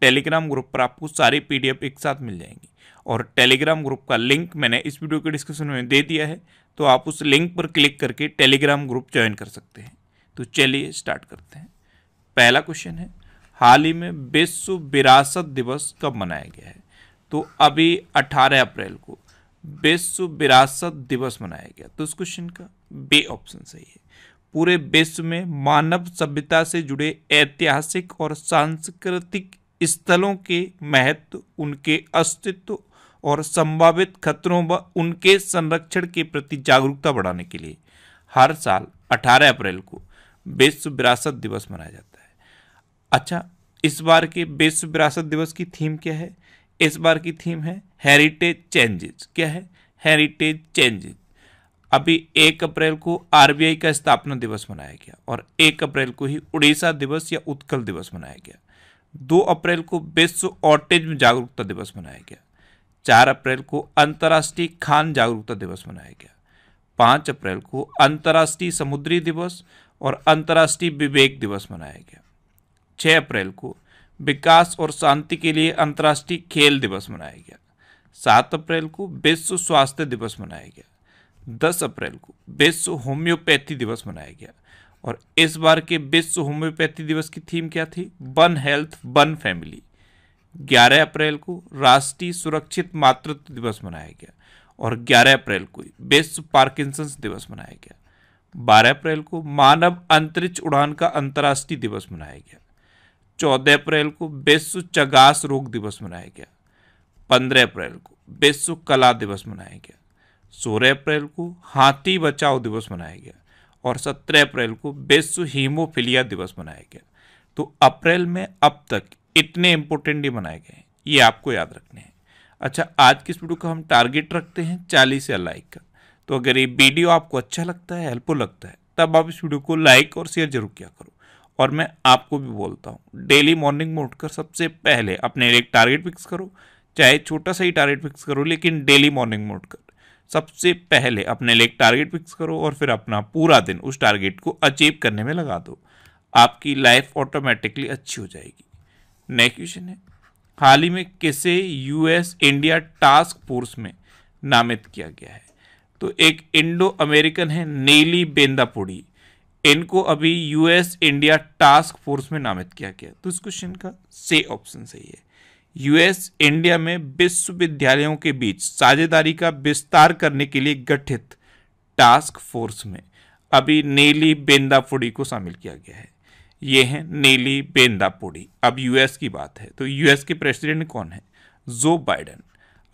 Telegram group पर आपको सारी पीडीएफ एक साथ मिल जाएंगी और टेलीग्राम ग्रुप का लिंक मैंने इस वीडियो के डिस्क्रिप्शन में दे दिया है तो आप उस लिंक पर क्लिक करके टेलीग्राम ग्रुप ज्वाइन कर सकते हैं तो चलिए स्टार्ट करते हैं पहला क्वेश्चन है हाल ही में विश्व विरासत दिवस कब मनाया गया है तो अभी 18 अप्रैल को विश्व विरासत दिवस मनाया गया तो इस क्वेश्चन का बे ऑप्शन सही है पूरे विश्व में मानव सभ्यता से जुड़े ऐतिहासिक और सांस्कृतिक स्थलों के महत्व उनके अस्तित्व और संभावित खतरों व उनके संरक्षण के प्रति जागरूकता बढ़ाने के लिए हर साल 18 अप्रैल को विश्व विरासत दिवस मनाया जाता है अच्छा इस बार के विश्व विरासत दिवस की थीम क्या है इस बार की थीम है हेरिटेज चेंजेस क्या है हेरिटेज चेंजेस अभी एक अप्रैल को आरबीआई का स्थापना दिवस मनाया गया और एक अप्रैल को ही उड़ीसा दिवस या उत्कल दिवस मनाया गया दो अप्रैल को विश्व ऑटिज्म जागरूकता दिवस मनाया गया चार अप्रैल को अंतर्राष्ट्रीय खान जागरूकता दिवस मनाया गया पाँच अप्रैल को अंतर्राष्ट्रीय समुद्री दिवस और अंतर्राष्ट्रीय विवेक दिवस मनाया गया छः अप्रैल को विकास और शांति के लिए अंतर्राष्ट्रीय खेल दिवस मनाया गया सात अप्रैल को विश्व स्वास्थ्य दिवस मनाया गया दस अप्रैल को विश्व होम्योपैथी दिवस मनाया गया और इस बार के विश्व होम्योपैथी दिवस की थीम क्या थी वन हेल्थ वन फैमिली 11 अप्रैल को राष्ट्रीय सुरक्षित मातृत्व दिवस मनाया गया और 11 अप्रैल को विश्व पार्किंसंस दिवस मनाया गया 12 अप्रैल को मानव अंतरिक्ष उड़ान का अंतर्राष्ट्रीय दिवस मनाया गया 14 अप्रैल को विश्व चगास रोग दिवस मनाया गया 15 अप्रैल को विश्व कला दिवस मनाया गया 16 अप्रैल को हाथी बचाओ दिवस मनाया गया और 17 अप्रैल को विश्व हीमोफिलिया दिवस मनाया गया तो अप्रैल में अब तक इतने इंपॉर्टेंट डे मनाए गए ये आपको याद रखने हैं अच्छा आज की इस वीडियो का हम टारगेट रखते हैं चालीस या लाइक का तो अगर ये वीडियो आपको अच्छा लगता है हेल्पफुल लगता है तब आप इस वीडियो को लाइक और शेयर जरूर किया करो और मैं आपको भी बोलता हूँ डेली मॉर्निंग में उठकर सबसे पहले अपने एक टारगेट फिक्स करो चाहे छोटा सा ही टारगेट फिक्स करो लेकिन डेली मॉर्निंग में उठकर सबसे पहले अपने लिए एक टारगेट फिक्स करो और फिर अपना पूरा दिन उस टारगेट को अचीव करने में लगा दो आपकी लाइफ ऑटोमेटिकली अच्छी हो जाएगी नेक्स्ट क्वेश्चन है हाल ही में किसे यूएस इंडिया टास्क फोर्स में नामित किया गया है तो एक इंडो अमेरिकन है नीली बेंदापुड़ी इनको अभी यूएस इंडिया टास्क फोर्स में नामित किया गया तो इस क्वेश्चन का से ऑप्शन सही है यूएस इंडिया में विश्वविद्यालयों के बीच साझेदारी का विस्तार करने के लिए गठित टास्क फोर्स में अभी नेली बेंदापुड़ी को शामिल किया गया है ये हैं नेली बेंदापुड़ी अब यूएस की बात है तो यूएस के प्रेसिडेंट कौन है जो बाइडन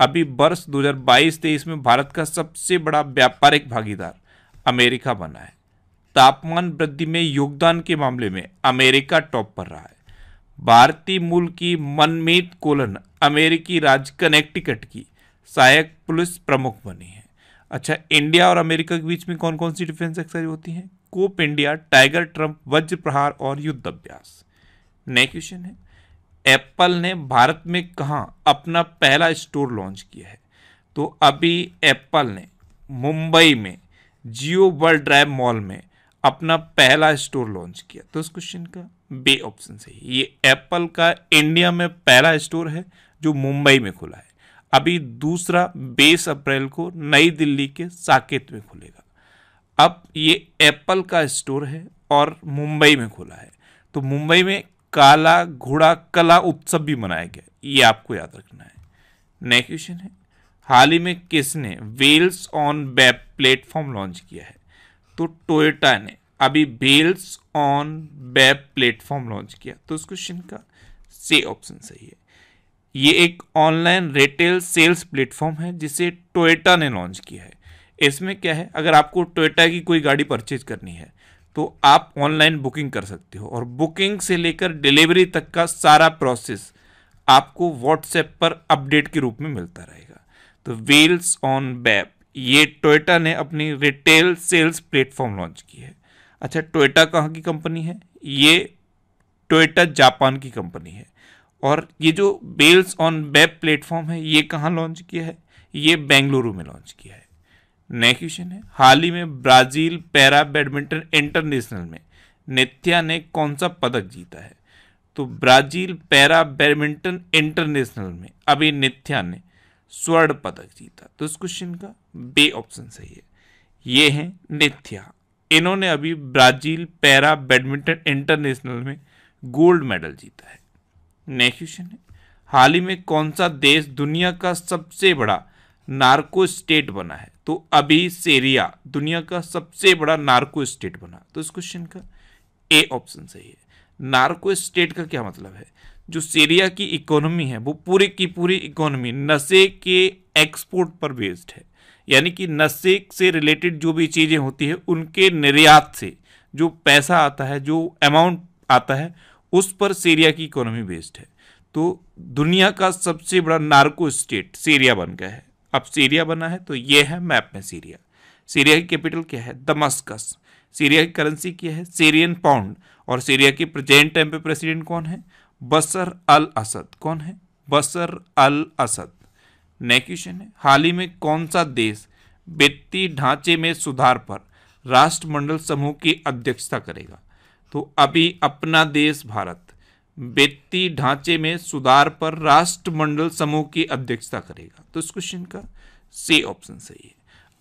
अभी वर्ष 2022-23 में भारत का सबसे बड़ा व्यापारिक भागीदार अमेरिका बना है तापमान वृद्धि में योगदान के मामले में अमेरिका टॉप पर रहा है भारतीय मूल की मनमीत कोलन अमेरिकी राज्य कनेक्टिकट की सहायक पुलिस प्रमुख बनी है अच्छा इंडिया और अमेरिका के बीच में कौन कौन सी डिफेंस एक्सरसाइज होती है कोप इंडिया टाइगर ट्रंप वज्र प्रहार और युद्ध अभ्यास नया क्वेश्चन है एप्पल ने भारत में कहाँ अपना पहला स्टोर लॉन्च किया है तो अभी एप्पल ने मुंबई में जियो वर्ल्ड ड्राइव मॉल में अपना पहला स्टोर लॉन्च किया तो इस क्वेश्चन का बे ऑप्शन सही ये एप्पल का इंडिया में पहला स्टोर है जो मुंबई में खुला है अभी दूसरा बीस अप्रैल को नई दिल्ली के साकेत में खुलेगा अब ये एप्पल का स्टोर है और मुंबई में खुला है तो मुंबई में काला घोड़ा कला उत्सव भी मनाया गया ये आपको याद रखना है नेक्स्ट क्वेश्चन है हाल ही में किसने wheels on web platform launch किया है तो टोयोटा ने अभी wheels on web platform launch किया तो इस क्वेश्चन का से ऑप्शन सही है ये एक ऑनलाइन रिटेल सेल्स प्लेटफॉर्म है जिसे टोयोटा ने लॉन्च किया है इसमें क्या है अगर आपको टोयोटा की कोई गाड़ी परचेज करनी है तो आप ऑनलाइन बुकिंग कर सकते हो और बुकिंग से लेकर डिलीवरी तक का सारा प्रोसेस आपको व्हाट्सएप पर अपडेट के रूप में मिलता रहेगा तो व्हील्स ऑन बैप ये टोयोटा ने अपनी रिटेल सेल्स प्लेटफॉर्म लॉन्च की है अच्छा टोयोटा कहाँ की कंपनी है ये टोयोटा जापान की कंपनी है और ये जो बेल्स ऑन वेब प्लेटफॉर्म है ये कहाँ लॉन्च किया है ये बेंगलुरु में लॉन्च किया है नेक्स्ट क्वेश्चन है हाल ही में ब्राज़ील पैरा बैडमिंटन इंटरनेशनल में नित्या ने कौन सा पदक जीता है तो ब्राज़ील पैरा बैडमिंटन इंटरनेशनल में अभी नित्या ने स्वर्ण पदक जीता तो इस क्वेश्चन का बे ऑप्शन सही है ये हैं नित्या इन्होंने अभी ब्राज़ील पैरा बैडमिंटन इंटरनेशनल में गोल्ड मेडल जीता है नेक्स्ट क्वेश्चन है हाल ही में कौन सा देश दुनिया का सबसे बड़ा नार्को स्टेट बना है तो अभी सीरिया दुनिया का सबसे बड़ा नार्को स्टेट बना तो इस क्वेश्चन का ए ऑप्शन सही है नार्को स्टेट का क्या मतलब है जो सीरिया की इकोनॉमी है वो पूरी की पूरी इकोनॉमी नशे के एक्सपोर्ट पर बेस्ड है यानी कि नशे से रिलेटेड जो भी चीज़ें होती है उनके निर्यात से जो पैसा आता है जो अमाउंट आता है उस पर सीरिया की इकोनॉमी बेस्ड है तो दुनिया का सबसे बड़ा नार्को स्टेट सीरिया बन गया है अब सीरिया बना है तो ये है मैप में सीरिया सीरिया की कैपिटल क्या है दमस्कस सीरिया की करेंसी क्या है सीरियन पाउंड और सीरिया के प्रेजेंट टाइम पे प्रेसिडेंट कौन है बसर अल असद कौन है बसर अल असद नेक्स्ट क्वेश्चन है हाल ही में कौन सा देश वित्तीय ढांचे में सुधार पर राष्ट्रमंडल समूह की अध्यक्षता करेगा तो अभी अपना देश भारत वित्तीय ढांचे में सुधार पर राष्ट्रमंडल समूह की अध्यक्षता करेगा तो इस क्वेश्चन का सी ऑप्शन सही है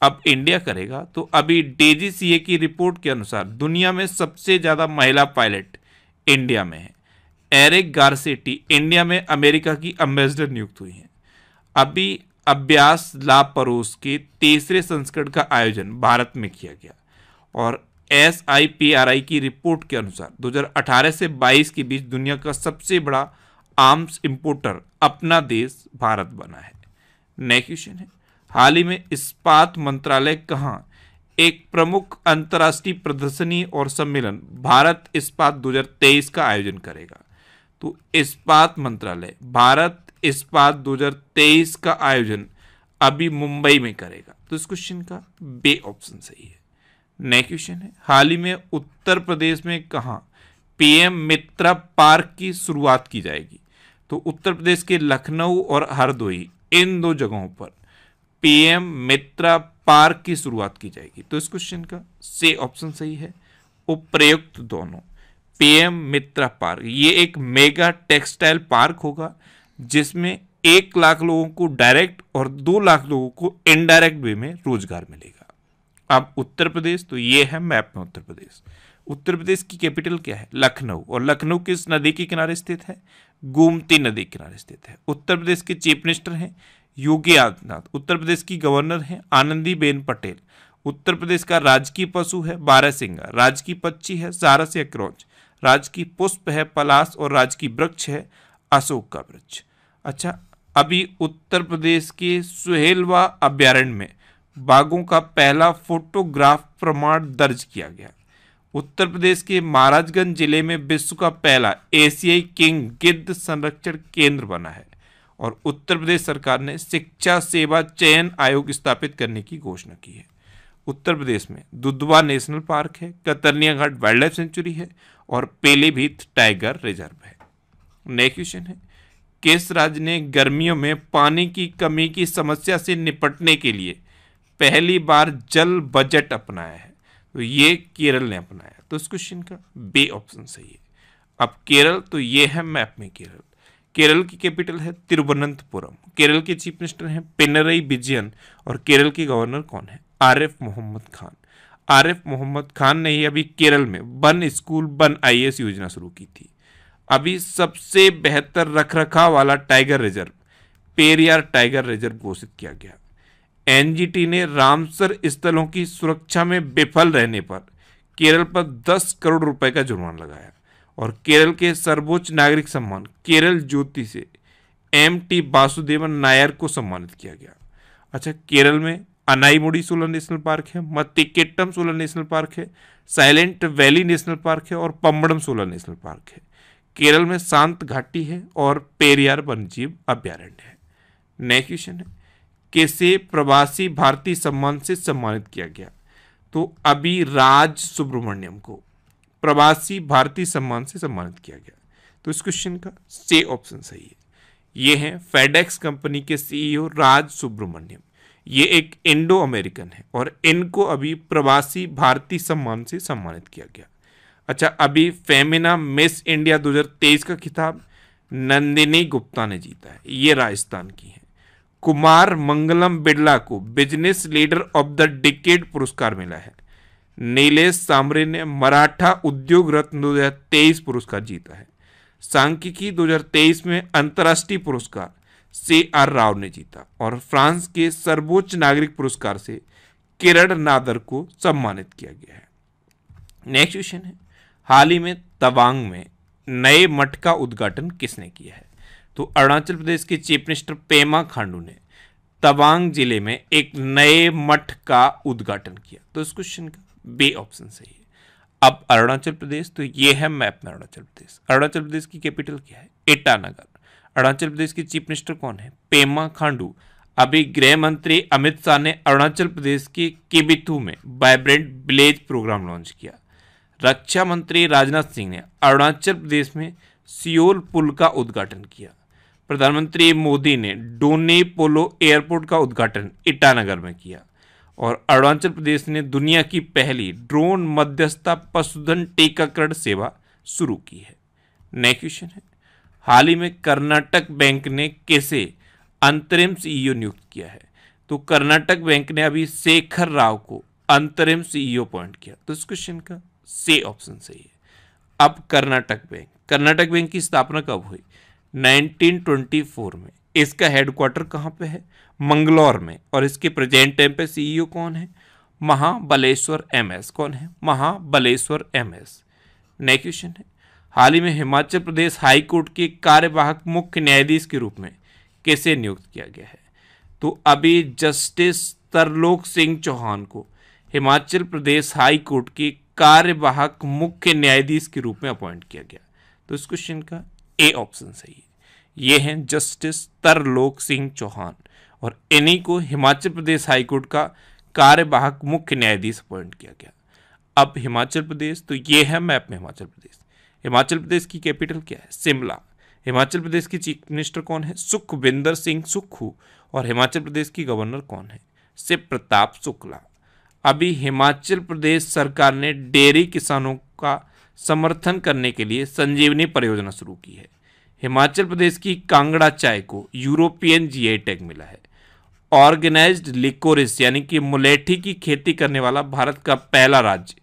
अब इंडिया करेगा तो अभी डीजीसीए की रिपोर्ट के अनुसार दुनिया में सबसे ज़्यादा महिला पायलट इंडिया में है एरिक गार्सेटी इंडिया में अमेरिका की अम्बेसडर नियुक्त हुई हैं अभी अभ्यास लापरोस के तीसरे संस्करण का आयोजन भारत में किया गया और S I P R I की रिपोर्ट के अनुसार 2018 से 22 के बीच दुनिया का सबसे बड़ा आर्म्स इम्पोर्टर अपना देश भारत बना है नेक्स्ट क्वेश्चन है हाल ही में इस्पात मंत्रालय कहाँ एक प्रमुख अंतर्राष्ट्रीय प्रदर्शनी और सम्मेलन भारत इस्पात 2023 का आयोजन करेगा तो इस्पात मंत्रालय भारत इस्पात 2023 का आयोजन अभी मुंबई में करेगा तो इस क्वेश्चन का बे ऑप्शन सही है नेक्स्ट क्वेश्चन है हाल ही में उत्तर प्रदेश में कहाँ पीएम मित्रा पार्क की शुरुआत की जाएगी तो उत्तर प्रदेश के लखनऊ और हरदोई इन दो जगहों पर पीएम मित्रा पार्क की शुरुआत की जाएगी तो इस क्वेश्चन का से ऑप्शन सही है उपयुक्त दोनों पीएम मित्रा पार्क ये एक मेगा टेक्सटाइल पार्क होगा जिसमें एक लाख लोगों को डायरेक्ट और दो लाख लोगों को इनडायरेक्ट वे में रोजगार मिलेगा अब उत्तर प्रदेश तो ये है मैप में उत्तर प्रदेश उत्तर प्रदेश की कैपिटल क्या है लखनऊ और लखनऊ किस नदी के किनारे स्थित है गोमती नदी के किनारे स्थित है उत्तर प्रदेश के चीफ मिनिस्टर हैं योगी आदित्यनाथ उत्तर प्रदेश की गवर्नर हैं आनंदीबेन पटेल उत्तर प्रदेश का राजकीय पशु है बारहसिंगा राजकीय पक्षी है सारस या क्रौच राजकीय पुष्प है पलास और राजकीय वृक्ष है अशोक का वृक्ष अच्छा अभी उत्तर प्रदेश के सुहेलवा अभ्यारण्य में बाघों का पहला फोटोग्राफ प्रमाण दर्ज किया गया उत्तर प्रदेश के महाराजगंज जिले में विश्व का पहला एशियाई किंग गिद्ध संरक्षण केंद्र बना है और उत्तर प्रदेश सरकार ने शिक्षा सेवा चयन आयोग स्थापित करने की घोषणा की है उत्तर प्रदेश में दुधवा नेशनल पार्क है Katarnia Ghat wildlife sanctuary है और पेलीभीत टाइगर रिजर्व है नेक्स्ट क्वेश्चन है केस राज ने गर्मियों में पानी की कमी की समस्या से निपटने के लिए पहली बार जल बजट अपनाया है तो ये केरल ने अपनाया तो इस क्वेश्चन का बे ऑप्शन सही है अब केरल तो ये है मैप में केरल केरल की कैपिटल है तिरुवनंतपुरम केरल के चीफ मिनिस्टर हैं पिनरई विजयन और केरल के गवर्नर कौन है आरिफ मोहम्मद खान आरिफ मोहम्मद खान ने ही अभी केरल में वन स्कूल वन आई योजना शुरू की थी अभी सबसे बेहतर रखरखाव वाला tiger reserve Periyar tiger reserve घोषित किया गया एनजीटी ने रामसर स्थलों की सुरक्षा में विफल रहने पर केरल पर 10 करोड़ रुपए का जुर्माना लगाया और केरल के सर्वोच्च नागरिक सम्मान केरल ज्योति से एम टी वासुदेवन नायर को सम्मानित किया गया अच्छा केरल में अनाईमुडी सोलर नेशनल पार्क है मत्तिकेट्टम सोलर नेशनल पार्क है साइलेंट वैली नेशनल पार्क है और पम्बड़म सोलर नेशनल पार्क है केरल में शांत घाटी है और पेरियार वन्यजीव अभ्यारण्य है नेक्स्ट क्वेश्चन है कैसे प्रवासी भारतीय सम्मान से सम्मानित किया गया तो अभी राज सुब्रमण्यम को प्रवासी भारतीय सम्मान से सम्मानित किया गया तो इस क्वेश्चन का से ऑप्शन सही है ये है फेडेक्स कंपनी के सीईओ e राज सुब्रमण्यम ये एक इंडो अमेरिकन है और इनको अभी प्रवासी भारतीय सम्मान से सम्मानित किया गया अच्छा अभी फेमिना मिस इंडिया 2023 का खिताब नंदिनी गुप्ता ने जीता है ये राजस्थान की है कुमार मंगलम बिरला को business leader of the decade पुरस्कार मिला है नीलेश सामरे ने मराठा उद्योग रत्न 2023 पुरस्कार जीता है सांख्यिकी 2023 में अंतर्राष्ट्रीय पुरस्कार से आर राव ने जीता और फ्रांस के सर्वोच्च नागरिक पुरस्कार से किरण नादर को सम्मानित किया गया है नेक्स्ट क्वेश्चन है हाल ही में तवांग में नए मठ का उद्घाटन किसने किया है तो अरुणाचल प्रदेश के चीफ मिनिस्टर पेमा खांडू ने तवांग जिले में एक नए मठ का उद्घाटन किया तो इस क्वेश्चन का बे ऑप्शन सही है अब अरुणाचल प्रदेश तो ये है मैप में अरुणाचल प्रदेश अरुणाचल प्रदेश की कैपिटल क्या है ईटानगर अरुणाचल प्रदेश के चीफ मिनिस्टर कौन है पेमा खांडू अभी गृह मंत्री अमित शाह ने अरुणाचल प्रदेश के किबिथू में वाइब्रेंट विलेज प्रोग्राम लॉन्च किया रक्षा मंत्री राजनाथ सिंह ने अरुणाचल प्रदेश में सियोल पुल का उद्घाटन किया प्रधानमंत्री मोदी ने डोनी पोलो एयरपोर्ट का उद्घाटन ईटानगर में किया और अरुणाचल प्रदेश ने दुनिया की पहली ड्रोन मध्यस्थता पशुधन टीकाकरण सेवा शुरू की है नेक्स्ट क्वेश्चन है हाल ही में कर्नाटक बैंक ने कैसे अंतरिम सीईओ नियुक्त किया है तो कर्नाटक बैंक ने अभी शेखर राव को अंतरिम सीईओ अपॉइंट किया तो इस क्वेश्चन का से ऑप्शन सही है अब कर्नाटक बैंक कर्नाटक बैंक की स्थापना कब हुई 1924 में इसका हेडक्वार्टर कहाँ पे है मंगलौर में और इसके प्रेजेंट टाइम पे सीईओ e कौन है महाबलेश्वर एमएस कौन है महाबलेश्वर एमएस नेक्स्ट क्वेश्चन है हाल ही में हिमाचल प्रदेश हाई कोर्ट के कार्यवाहक मुख्य न्यायाधीश के रूप में कैसे नियुक्त किया गया है तो अभी जस्टिस तरलोक सिंह चौहान को हिमाचल प्रदेश हाई कोर्ट के कार्यवाहक मुख्य न्यायाधीश के रूप में अपॉइंट किया गया तो इस क्वेश्चन का ए ऑप्शन सही है ये हैं जस्टिस तरलोक सिंह चौहान और इन्हीं को हिमाचल प्रदेश हाईकोर्ट का कार्यवाहक मुख्य न्यायाधीश अपॉइंट किया गया अब हिमाचल प्रदेश तो ये है मैप में हिमाचल प्रदेश हिमाचल प्रदेश की कैपिटल क्या है शिमला हिमाचल प्रदेश की चीफ मिनिस्टर कौन है सुखविंदर सिंह सुक्खू और हिमाचल प्रदेश की गवर्नर कौन है शिव प्रताप शुक्ला अभी हिमाचल प्रदेश सरकार ने डेयरी किसानों का समर्थन करने के लिए संजीवनी परियोजना शुरू की है हिमाचल प्रदेश की कांगड़ा चाय को यूरोपियन जीआई टैग मिला है ऑर्गेनाइज्ड लिकोरिस यानी कि मुलेठी की खेती करने वाला भारत का पहला राज्य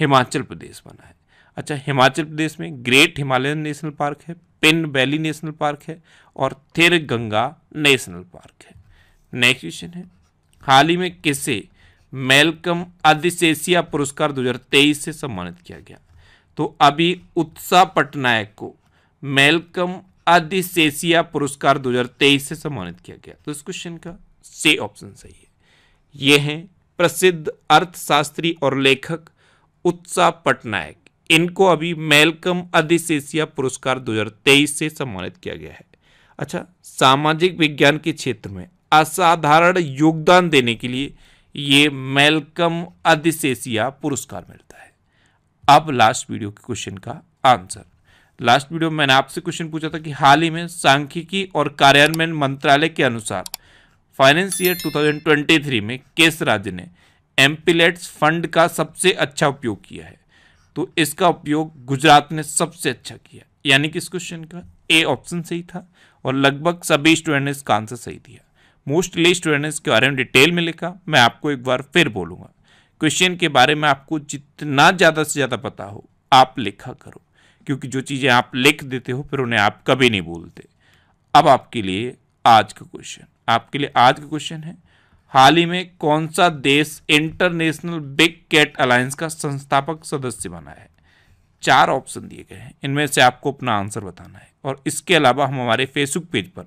हिमाचल प्रदेश बना है अच्छा हिमाचल प्रदेश में ग्रेट हिमालयन नेशनल पार्क है पिन वैली नेशनल पार्क है और थिर गंगा नेशनल पार्क है नेक्स्ट क्वेश्चन है हाल ही में किसे मेलकम आदिशेषिया पुरस्कार 2023 से सम्मानित किया गया तो अभी उत्साह पटनायक को मेलकम आदिशेषिया पुरस्कार 2023 से सम्मानित किया गया तो इस क्वेश्चन का से ऑप्शन सही है ये हैं प्रसिद्ध अर्थशास्त्री और लेखक उत्साह पटनायक इनको अभी मेलकम अधिशेषिया पुरस्कार 2023 से सम्मानित किया गया है अच्छा सामाजिक विज्ञान के क्षेत्र में असाधारण योगदान देने के लिए ये मेलकम अदिसेसिया पुरस्कार मिलता है अब लास्ट वीडियो के क्वेश्चन का आंसर लास्ट वीडियो में मैंने आपसे क्वेश्चन पूछा था कि हाल ही में सांख्यिकी और कार्यान्वयन मंत्रालय के अनुसार फाइनेंस ईयर 2023 में किस राज्य ने एम्पिलेट्स फंड का सबसे अच्छा उपयोग किया है तो इसका उपयोग गुजरात ने सबसे अच्छा किया यानी कि इस क्वेश्चन का ए ऑप्शन सही था और लगभग सभी स्टूडेंट ने इसका आंसर सही दिया मोस्टली स्टूडेंट्स के बारे में डिटेल में लिखा मैं आपको एक बार फिर बोलूँगा क्वेश्चन के बारे में आपको जितना ज़्यादा से ज़्यादा पता हो आप लिखा करो क्योंकि जो चीज़ें आप लिख देते हो फिर उन्हें आप कभी नहीं बोलते अब आपके लिए आज का क्वेश्चन आपके लिए आज का क्वेश्चन है हाल ही में कौन सा देश इंटरनेशनल बिग कैट अलायंस का संस्थापक सदस्य बना है चार ऑप्शन दिए गए हैं इनमें से आपको अपना आंसर बताना है और इसके अलावा हम हमारे फेसबुक पेज पर